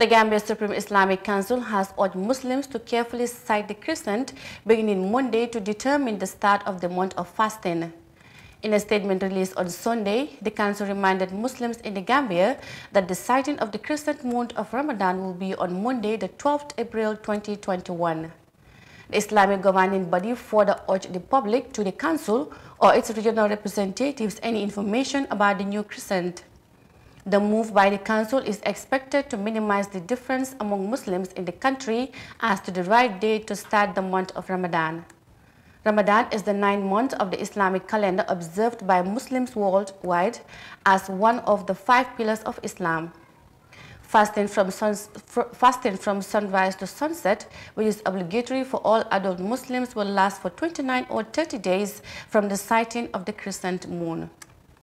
The Gambia Supreme Islamic Council has urged Muslims to carefully sight the crescent beginning Monday to determine the start of the month of fasting. In a statement released on Sunday, the council reminded Muslims in the Gambia that the sighting of the crescent moon of Ramadan will be on Monday, the 12th April 2021. The Islamic governing body further urged the public to the council or its regional representatives any information about the new crescent. The move by the council is expected to minimize the difference among Muslims in the country as to the right day to start the month of Ramadan. Ramadan is the ninth month of the Islamic calendar observed by Muslims worldwide as one of the five pillars of Islam. Fasting from, sun, fasting from sunrise to sunset, which is obligatory for all adult Muslims, will last for 29 or 30 days from the sighting of the crescent moon.